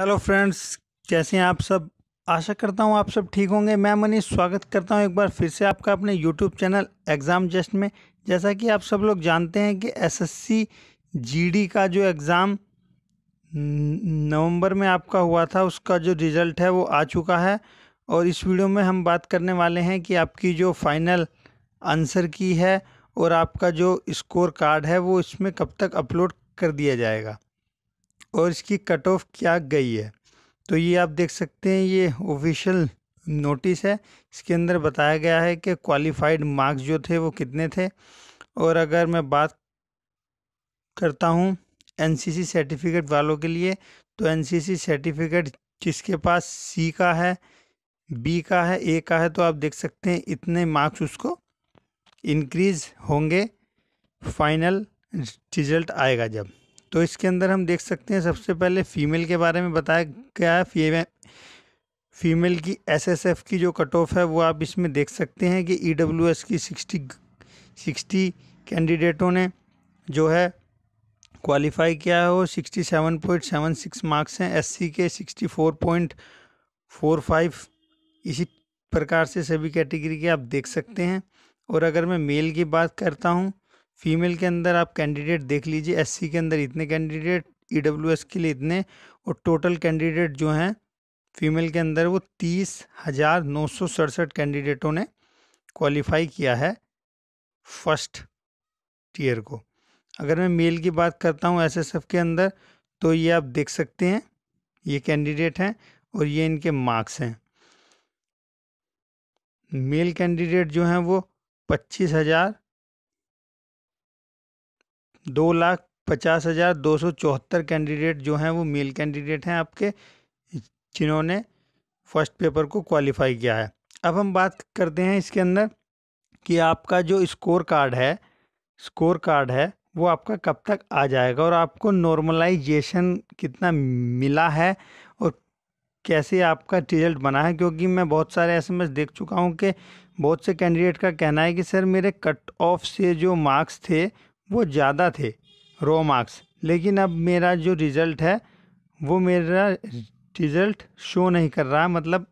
hello friends कैसे हैं आप सब आशा करता हूं आप सब ठीक होंगे मैं मनीष स्वागत करता हूं एक बार फिर से आपका अपने यूट्यूब चैनल एग्ज़ाम जस्ट में जैसा कि आप सब लोग जानते हैं कि एसएससी जीडी का जो एग्ज़ाम नवंबर में आपका हुआ था उसका जो रिज़ल्ट है वो आ चुका है और इस वीडियो में हम बात करने वाले हैं कि आपकी जो फाइनल आंसर की है और आपका जो स्कोर कार्ड है वो इसमें कब तक अपलोड कर दिया जाएगा और इसकी कट ऑफ क्या गई है तो ये आप देख सकते हैं ये ऑफिशियल नोटिस है इसके अंदर बताया गया है कि क्वालिफाइड मार्क्स जो थे वो कितने थे और अगर मैं बात करता हूँ एनसीसी सर्टिफिकेट वालों के लिए तो एनसीसी सर्टिफिकेट जिसके पास सी का है बी का है ए का है तो आप देख सकते हैं इतने मार्क्स उसको इंक्रीज होंगे फाइनल रिजल्ट आएगा जब तो इसके अंदर हम देख सकते हैं सबसे पहले फ़ीमेल के बारे में बताया गया है फीमेल की एसएसएफ की जो कट ऑफ है वो आप इसमें देख सकते हैं कि ईडब्ल्यूएस e की सिक्सटी सिक्सटी कैंडिडेटों ने जो है क्वालिफाई किया है वो sixty seven point seven six marks हैं एससी के sixty four point four five इसी प्रकार से सभी कैटेगरी के आप देख सकते हैं और अगर मैं मेल की बात करता हूँ फीमेल के अंदर आप कैंडिडेट देख लीजिए एससी के अंदर इतने कैंडिडेट ईडब्ल्यूएस e के लिए इतने और टोटल कैंडिडेट जो हैं फीमेल के अंदर वो तीस हज़ार नौ सौ सड़सठ कैंडिडेटों ने क्वालिफाई किया है फर्स्ट टीयर को अगर मैं मेल की बात करता हूँ एसएसएफ के अंदर तो ये आप देख सकते हैं ये कैंडिडेट हैं और ये इनके मार्क्स हैं मेल कैंडिडेट जो हैं वो पच्चीस हज़ार दो लाख पचास हज़ार दो सौ चौहत्तर कैंडिडेट जो हैं वो मेल कैंडिडेट हैं आपके जिन्होंने फर्स्ट पेपर को क्वालिफाई किया है अब हम बात करते हैं इसके अंदर कि आपका जो स्कोर कार्ड है स्कोर कार्ड है वो आपका कब तक आ जाएगा और आपको नॉर्मलाइजेशन कितना मिला है और कैसे आपका रिजल्ट बना है क्योंकि मैं बहुत सारे एस देख चुका हूँ कि बहुत से कैंडिडेट का कहना है कि सर मेरे कट ऑफ से जो मार्क्स थे वो ज़्यादा थे रो मार्क्स लेकिन अब मेरा जो रिज़ल्ट है वो मेरा रिज़ल्ट शो नहीं कर रहा मतलब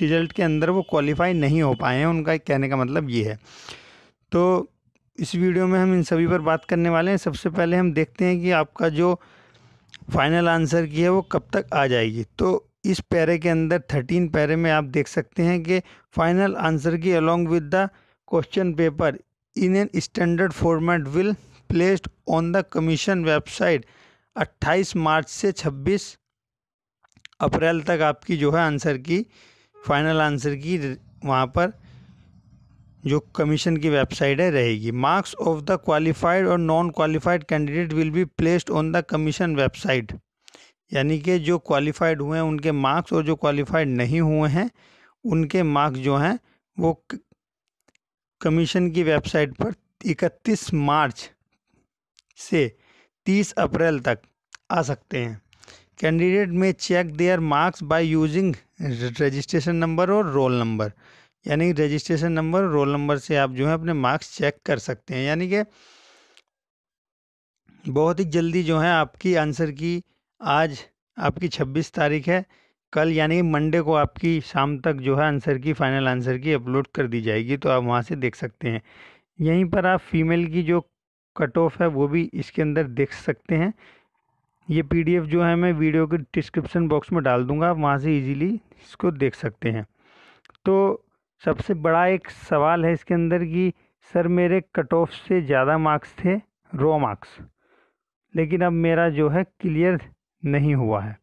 रिज़ल्ट के अंदर वो क्वालिफाई नहीं हो पाए हैं उनका कहने का मतलब ये है तो इस वीडियो में हम इन सभी पर बात करने वाले हैं सबसे पहले हम देखते हैं कि आपका जो फाइनल आंसर की है वो कब तक आ जाएगी तो इस पैरे के अंदर थर्टीन पैरे में आप देख सकते हैं कि final answer key along with the question paper in an standard format will placed on the commission website 28 March से 26 अप्रैल तक आपकी जो है आंसर की फाइनल आंसर की वहाँ पर जो कमीशन की वेबसाइट है रहेगी मार्क्स ऑफ द क्वालिफाइड और non qualified candidate will be placed on the commission website यानी कि जो क्वालिफाइड हुए हैं उनके मार्क्स और जो क्वालिफाइड नहीं हुए हैं उनके मार्क्स जो हैं वो कमीशन की वेबसाइट पर 31 मार्च से 30 अप्रैल तक आ सकते हैं candidate may check their marks by using registration number और रोल नंबर यानी रजिस्ट्रेशन नंबर और रोल नंबर से आप जो है अपने मार्क्स चेक कर सकते हैं यानी कि बहुत ही जल्दी जो है आपकी आंसर की आज आपकी 26 तारीख है कल यानी मंडे को आपकी शाम तक जो है आंसर की फाइनल आंसर की अपलोड कर दी जाएगी तो आप वहाँ से देख सकते हैं यहीं पर आप फीमेल की जो कट ऑफ है वो भी इसके अंदर देख सकते हैं ये पीडीएफ जो है मैं वीडियो के डिस्क्रिप्शन बॉक्स में डाल दूँगा आप वहाँ से इजीली इसको देख सकते हैं तो सबसे बड़ा एक सवाल है इसके अंदर कि सर मेरे कट ऑफ से ज़्यादा मार्क्स थे रॉ मार्क्स लेकिन अब मेरा जो है क्लियर नहीं हुआ है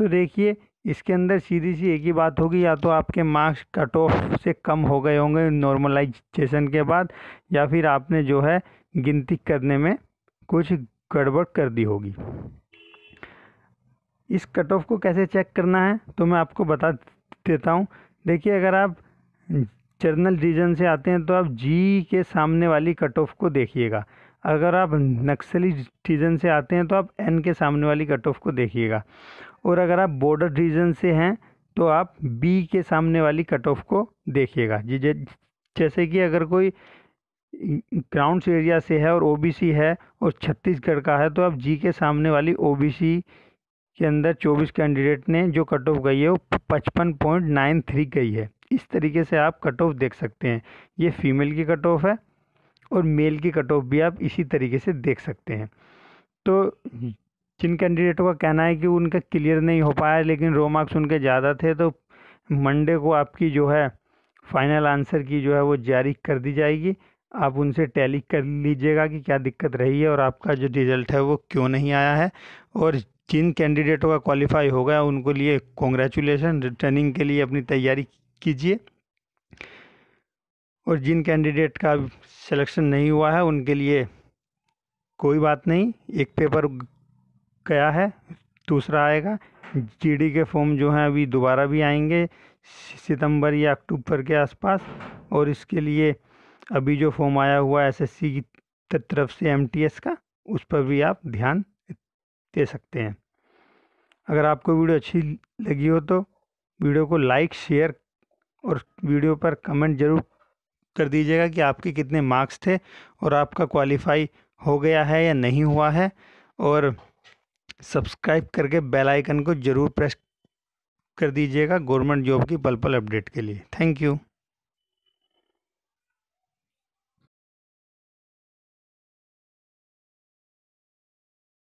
तो देखिए इसके अंदर सीधी सी एक ही बात होगी या तो आपके मार्क्स कट ऑफ से कम हो गए होंगे नॉर्मलाइजेशन के बाद या फिर आपने जो है गिनती करने में कुछ गड़बड़ कर दी होगी इस कट ऑफ को कैसे चेक करना है तो मैं आपको बता देता हूँ देखिए अगर आप जर्नल रीजन से आते हैं तो आप जी के सामने वाली कट ऑफ को देखिएगा अगर आप नक्सली रीजन से आते हैं तो आप एन के सामने वाली कट ऑफ को देखिएगा और अगर आप बॉर्डर रीजन से हैं तो आप बी के सामने वाली कट ऑफ को देखिएगा जैसे कि अगर कोई ग्राउंड्स एरिया से है और ओबीसी है और छत्तीसगढ़ का है तो आप जी के सामने वाली ओबीसी के अंदर 24 कैंडिडेट ने जो कट ऑफ गई है वो पचपन पॉइंट नाइन थ्री गई है इस तरीके से आप कट ऑफ देख सकते हैं ये फीमेल की कट ऑफ है और मेल की कट ऑफ भी आप इसी तरीके से देख सकते हैं तो जिन कैंडिडेटों का कहना है कि उनका क्लियर नहीं हो पाया लेकिन रो मार्क्स उनके ज़्यादा थे तो मंडे को आपकी जो है फाइनल आंसर की जो है वो जारी कर दी जाएगी आप उनसे टैली कर लीजिएगा कि क्या दिक्कत रही है और आपका जो रिज़ल्ट है वो क्यों नहीं आया है और जिन कैंडिडेटों का क्वालिफाई हो गया उनको लिए कॉन्ग्रेचुलेसन रिटर्निंग के लिए अपनी तैयारी कीजिए और जिन कैंडिडेट का सिलेक्शन नहीं हुआ है उनके लिए कोई बात नहीं एक पेपर गया है दूसरा आएगा जीडी के फॉर्म जो हैं अभी दोबारा भी आएंगे सितंबर या अक्टूबर के आसपास और इसके लिए अभी जो फॉर्म आया हुआ है एसएससी की तरफ से एमटीएस का उस पर भी आप ध्यान दे सकते हैं अगर आपको वीडियो अच्छी लगी हो तो वीडियो को लाइक शेयर और वीडियो पर कमेंट ज़रूर कर दीजिएगा कि आपके कितने मार्क्स थे और आपका क्वालिफाई हो गया है या नहीं हुआ है और सब्सक्राइब करके बेल आइकन को ज़रूर प्रेस कर दीजिएगा गवर्नमेंट जॉब की पल पल अपडेट के लिए थैंक यू